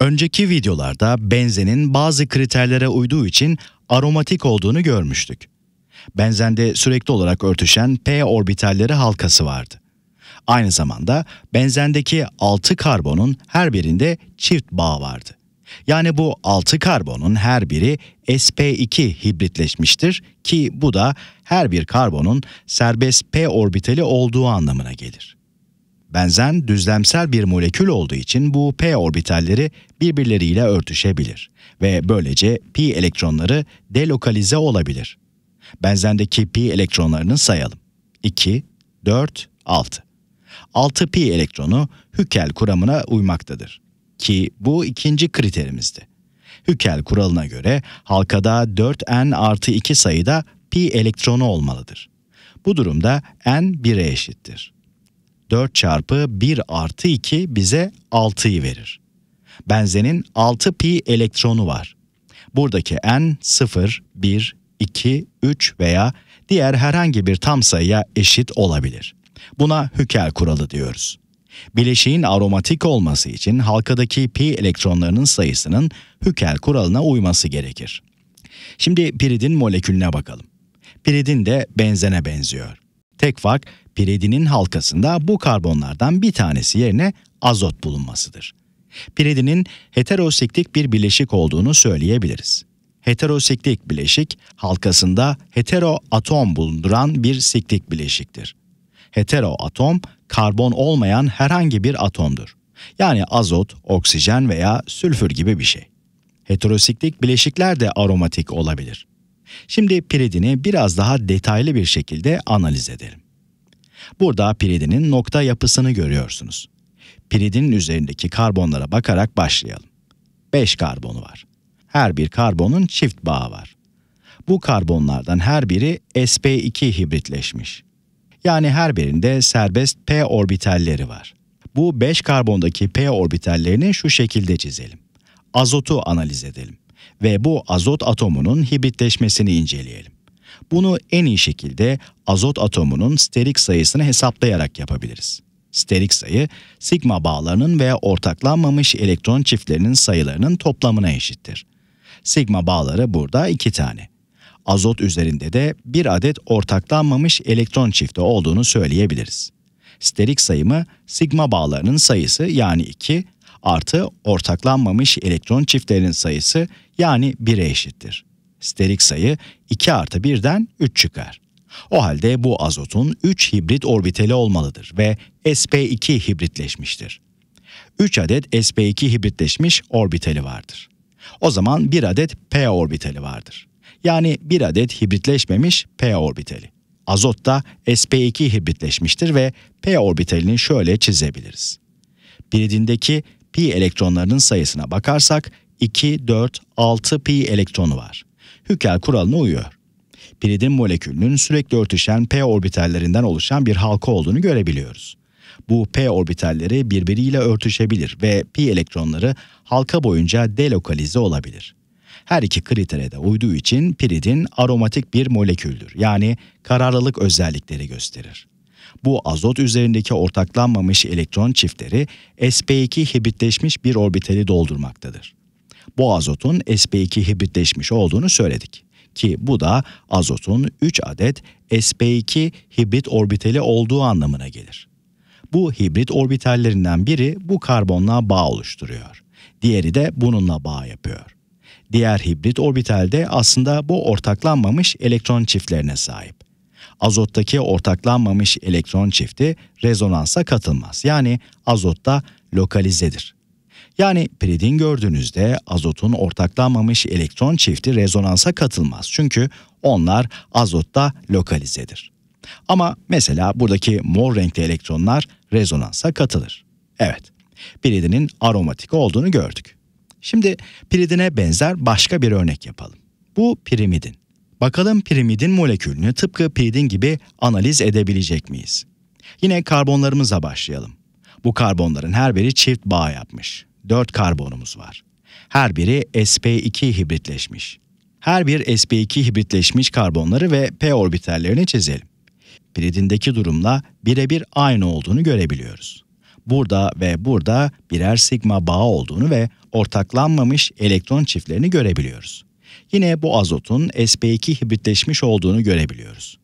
Önceki videolarda benzenin bazı kriterlere uyduğu için aromatik olduğunu görmüştük. Benzende sürekli olarak örtüşen p orbitalleri halkası vardı. Aynı zamanda benzendeki 6 karbonun her birinde çift bağ vardı. Yani bu 6 karbonun her biri sp2 hibritleşmiştir ki bu da her bir karbonun serbest p orbitali olduğu anlamına gelir. Benzen düzlemsel bir molekül olduğu için bu p orbitalleri birbirleriyle örtüşebilir ve böylece pi elektronları delokalize olabilir. Benzendeki pi elektronlarını sayalım. 2, 4, 6. 6 pi elektronu Hückel kuramına uymaktadır ki bu ikinci kriterimizdi. Hückel kuralına göre halkada 4n artı 2 sayıda pi elektronu olmalıdır. Bu durumda n 1'e eşittir. 4 çarpı 1 artı 2 bize 6'yı verir. Benzenin 6 pi elektronu var. Buradaki n 0, 1, 2, 3 veya diğer herhangi bir tam sayıya eşit olabilir. Buna Hükel kuralı diyoruz. Bileşiğin aromatik olması için halkadaki pi elektronlarının sayısının Hükel kuralına uyması gerekir. Şimdi piridin molekülüne bakalım. Piridin de benzene benziyor. Tek fark piridinin halkasında bu karbonlardan bir tanesi yerine azot bulunmasıdır. Piridinin heterosiklik bir bileşik olduğunu söyleyebiliriz. Heterosiklik bileşik halkasında hetero atom bulunduran bir siklik bileşiktir. Hetero atom karbon olmayan herhangi bir atomdur. Yani azot, oksijen veya sülfür gibi bir şey. Heterosiklik bileşikler de aromatik olabilir. Şimdi piridini biraz daha detaylı bir şekilde analiz edelim. Burada piridinin nokta yapısını görüyorsunuz. Piridinin üzerindeki karbonlara bakarak başlayalım. 5 karbonu var. Her bir karbonun çift bağı var. Bu karbonlardan her biri sp2 hibritleşmiş. Yani her birinde serbest p orbitalleri var. Bu 5 karbondaki p orbitallerini şu şekilde çizelim. Azotu analiz edelim ve bu azot atomunun hibritleşmesini inceleyelim. Bunu en iyi şekilde azot atomunun sterik sayısını hesaplayarak yapabiliriz. Sterik sayı, sigma bağlarının veya ortaklanmamış elektron çiftlerinin sayılarının toplamına eşittir. Sigma bağları burada iki tane. Azot üzerinde de bir adet ortaklanmamış elektron çifti olduğunu söyleyebiliriz. Sterik sayımı sigma bağlarının sayısı yani 2 artı ortaklanmamış elektron çiftlerinin sayısı yani 1'e eşittir. Sterik sayı 2 artı 1'den 3 çıkar. O halde bu azotun 3 hibrit orbiteli olmalıdır ve sp2 hibritleşmiştir. 3 adet sp2 hibritleşmiş orbiteli vardır. O zaman 1 adet p orbiteli vardır. Yani 1 adet hibritleşmemiş p orbiteli. Azot da sp2 hibritleşmiştir ve p orbitalini şöyle çizebiliriz. Piridindeki pi elektronlarının sayısına bakarsak 2, 4, 6 pi elektronu var. Hükel kuralına uyuyor. Piridin molekülünün sürekli örtüşen p orbitallerinden oluşan bir halka olduğunu görebiliyoruz. Bu p orbitalleri birbiriyle örtüşebilir ve pi elektronları halka boyunca delokalize olabilir. Her iki kritere de uyduğu için piridin aromatik bir moleküldür. Yani kararlılık özellikleri gösterir. Bu azot üzerindeki ortaklanmamış elektron çiftleri sp2 hibritleşmiş bir orbitali doldurmaktadır bu azotun sp2 hibritleşmiş olduğunu söyledik. Ki bu da azotun 3 adet sp2 hibrit orbitali olduğu anlamına gelir. Bu hibrit orbitallerinden biri bu karbonla bağ oluşturuyor. Diğeri de bununla bağ yapıyor. Diğer hibrit orbitalde aslında bu ortaklanmamış elektron çiftlerine sahip. Azottaki ortaklanmamış elektron çifti rezonansa katılmaz. Yani azotta lokalizedir. Yani piridin gördüğünüzde azotun ortaklanmamış elektron çifti rezonansa katılmaz. Çünkü onlar azotta lokalizedir. Ama mesela buradaki mor renkli elektronlar rezonansa katılır. Evet, piridinin aromatik olduğunu gördük. Şimdi piridine benzer başka bir örnek yapalım. Bu pirimidin. Bakalım pirimidin molekülünü tıpkı piridin gibi analiz edebilecek miyiz? Yine karbonlarımızla başlayalım. Bu karbonların her biri çift bağ yapmış. 4 karbonumuz var. Her biri sp2 hibritleşmiş. Her bir sp2 hibritleşmiş karbonları ve p orbitallerini çizelim. Piridindeki durumla birebir aynı olduğunu görebiliyoruz. Burada ve burada birer sigma bağı olduğunu ve ortaklanmamış elektron çiftlerini görebiliyoruz. Yine bu azotun sp2 hibritleşmiş olduğunu görebiliyoruz.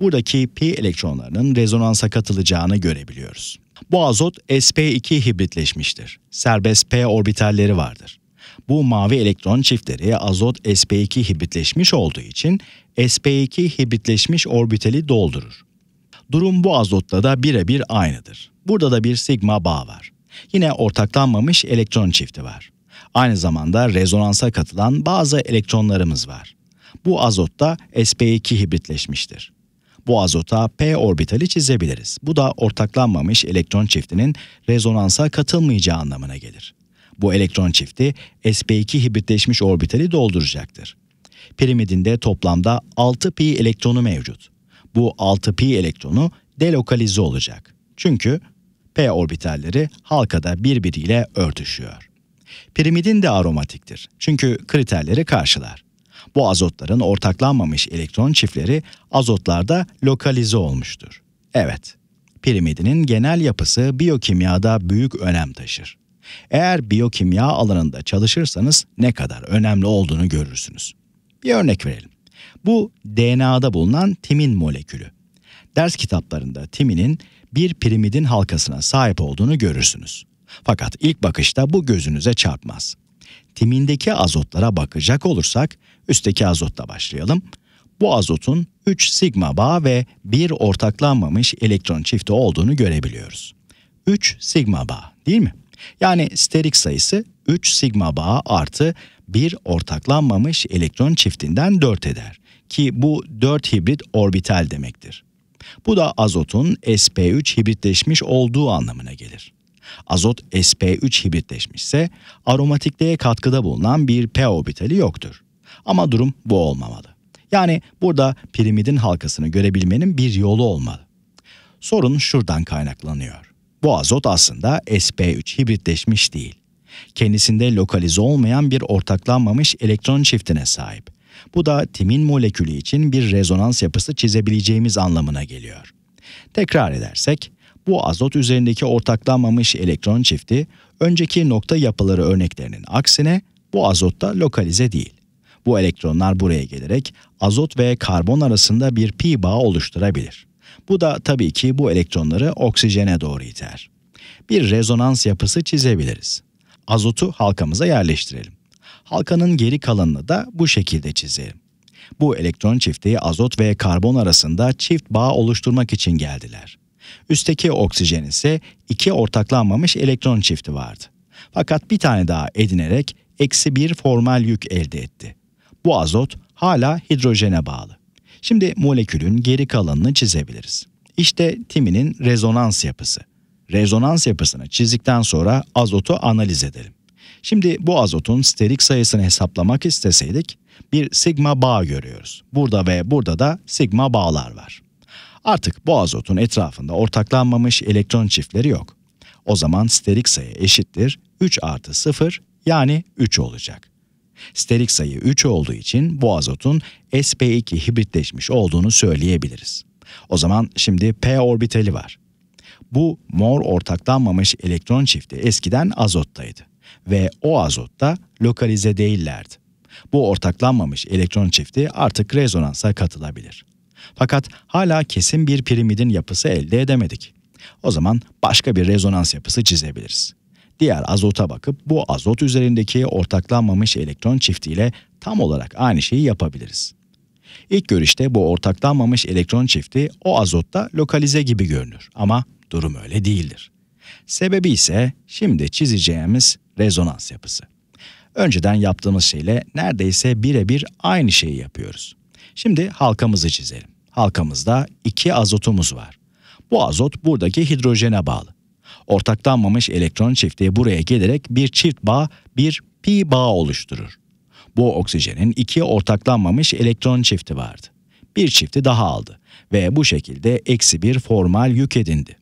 Buradaki pi elektronlarının rezonansa katılacağını görebiliyoruz. Bu azot sp2 hibritleşmiştir. Serbest p orbitalleri vardır. Bu mavi elektron çiftleri azot sp2 hibritleşmiş olduğu için sp2 hibritleşmiş orbitali doldurur. Durum bu azotta da birebir aynıdır. Burada da bir sigma bağ var. Yine ortaklanmamış elektron çifti var. Aynı zamanda rezonansa katılan bazı elektronlarımız var. Bu azotta sp2 hibritleşmiştir bu azota p orbitali çizebiliriz. Bu da ortaklanmamış elektron çiftinin rezonansa katılmayacağı anlamına gelir. Bu elektron çifti sp2 hibritleşmiş orbitali dolduracaktır. Pirimidinde toplamda 6 pi elektronu mevcut. Bu 6 pi elektronu delokalize olacak. Çünkü p orbitalleri halkada birbiriyle örtüşüyor. Pirimidin de aromatiktir. Çünkü kriterleri karşılar. Bu azotların ortaklanmamış elektron çiftleri azotlarda lokalize olmuştur. Evet, pirimidinin genel yapısı biyokimyada büyük önem taşır. Eğer biyokimya alanında çalışırsanız ne kadar önemli olduğunu görürsünüz. Bir örnek verelim. Bu DNA'da bulunan timin molekülü. Ders kitaplarında timinin bir pirimidin halkasına sahip olduğunu görürsünüz. Fakat ilk bakışta bu gözünüze çarpmaz temindeki azotlara bakacak olursak üstteki azotla başlayalım. Bu azotun 3 sigma bağ ve 1 ortaklanmamış elektron çifti olduğunu görebiliyoruz. 3 sigma bağ değil mi? Yani sterik sayısı 3 sigma bağ artı 1 ortaklanmamış elektron çiftinden 4 eder. Ki bu 4 hibrit orbital demektir. Bu da azotun sp3 hibritleşmiş olduğu anlamına gelir azot sp3 hibritleşmişse aromatikliğe katkıda bulunan bir p orbitali yoktur. Ama durum bu olmamalı. Yani burada pirimidin halkasını görebilmenin bir yolu olmalı. Sorun şuradan kaynaklanıyor. Bu azot aslında sp3 hibritleşmiş değil. Kendisinde lokalize olmayan bir ortaklanmamış elektron çiftine sahip. Bu da timin molekülü için bir rezonans yapısı çizebileceğimiz anlamına geliyor. Tekrar edersek, bu azot üzerindeki ortaklanmamış elektron çifti, önceki nokta yapıları örneklerinin aksine bu azotta lokalize değil. Bu elektronlar buraya gelerek azot ve karbon arasında bir pi bağı oluşturabilir. Bu da tabii ki bu elektronları oksijene doğru iter. Bir rezonans yapısı çizebiliriz. Azotu halkamıza yerleştirelim. Halkanın geri kalanını da bu şekilde çizelim. Bu elektron çifti azot ve karbon arasında çift bağ oluşturmak için geldiler. Üstteki oksijen ise iki ortaklanmamış elektron çifti vardı. Fakat bir tane daha edinerek eksi bir formal yük elde etti. Bu azot hala hidrojene bağlı. Şimdi molekülün geri kalanını çizebiliriz. İşte timinin rezonans yapısı. Rezonans yapısını çizdikten sonra azotu analiz edelim. Şimdi bu azotun sterik sayısını hesaplamak isteseydik bir sigma bağ görüyoruz. Burada ve burada da sigma bağlar var. Artık bu azotun etrafında ortaklanmamış elektron çiftleri yok. O zaman sterik sayı eşittir 3 artı 0 yani 3 olacak. Sterik sayı 3 olduğu için bu azotun sp2 hibritleşmiş olduğunu söyleyebiliriz. O zaman şimdi p orbitali var. Bu mor ortaklanmamış elektron çifti eskiden azottaydı ve o azotta lokalize değillerdi. Bu ortaklanmamış elektron çifti artık rezonansa katılabilir. Fakat hala kesin bir piramidin yapısı elde edemedik. O zaman başka bir rezonans yapısı çizebiliriz. Diğer azota bakıp bu azot üzerindeki ortaklanmamış elektron çiftiyle tam olarak aynı şeyi yapabiliriz. İlk görüşte bu ortaklanmamış elektron çifti o azotta lokalize gibi görünür ama durum öyle değildir. Sebebi ise şimdi çizeceğimiz rezonans yapısı. Önceden yaptığımız şeyle neredeyse birebir aynı şeyi yapıyoruz. Şimdi halkamızı çizelim. Halkamızda iki azotumuz var. Bu azot buradaki hidrojene bağlı. Ortaklanmamış elektron çifti buraya gelerek bir çift bağ, bir pi bağ oluşturur. Bu oksijenin iki ortaklanmamış elektron çifti vardı. Bir çifti daha aldı ve bu şekilde eksi bir formal yük edindi.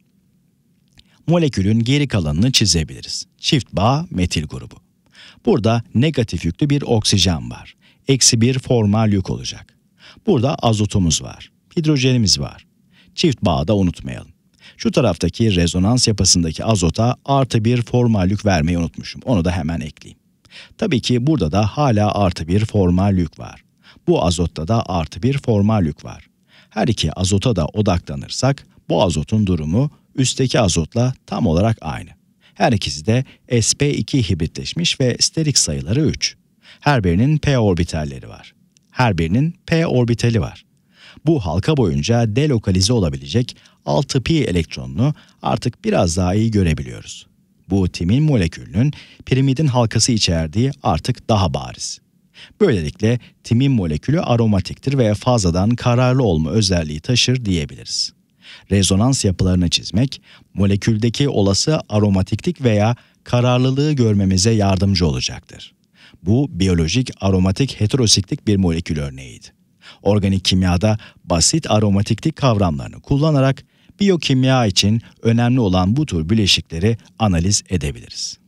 Molekülün geri kalanını çizebiliriz. Çift bağ metil grubu. Burada negatif yüklü bir oksijen var. Eksi bir formal yük olacak. Burada azotumuz var, hidrojenimiz var. Çift bağı da unutmayalım. Şu taraftaki rezonans yapısındaki azota artı bir formallük vermeyi unutmuşum. Onu da hemen ekleyeyim. Tabii ki burada da hala artı bir formallük var. Bu azotta da artı bir formallük var. Her iki azota da odaklanırsak bu azotun durumu üstteki azotla tam olarak aynı. Her ikisi de sp2 hibritleşmiş ve sterik sayıları 3. Her birinin p orbitalleri var. Her birinin p orbitali var. Bu halka boyunca delokalize olabilecek 6pi elektronunu artık biraz daha iyi görebiliyoruz. Bu timin molekülünün pirimidin halkası içerdiği artık daha bariz. Böylelikle timin molekülü aromatiktir ve fazladan kararlı olma özelliği taşır diyebiliriz. Rezonans yapılarını çizmek, moleküldeki olası aromatiklik veya kararlılığı görmemize yardımcı olacaktır. Bu biyolojik aromatik heterosiklik bir molekül örneğiydi. Organik kimyada basit aromatiklik kavramlarını kullanarak biyokimya için önemli olan bu tür bileşikleri analiz edebiliriz.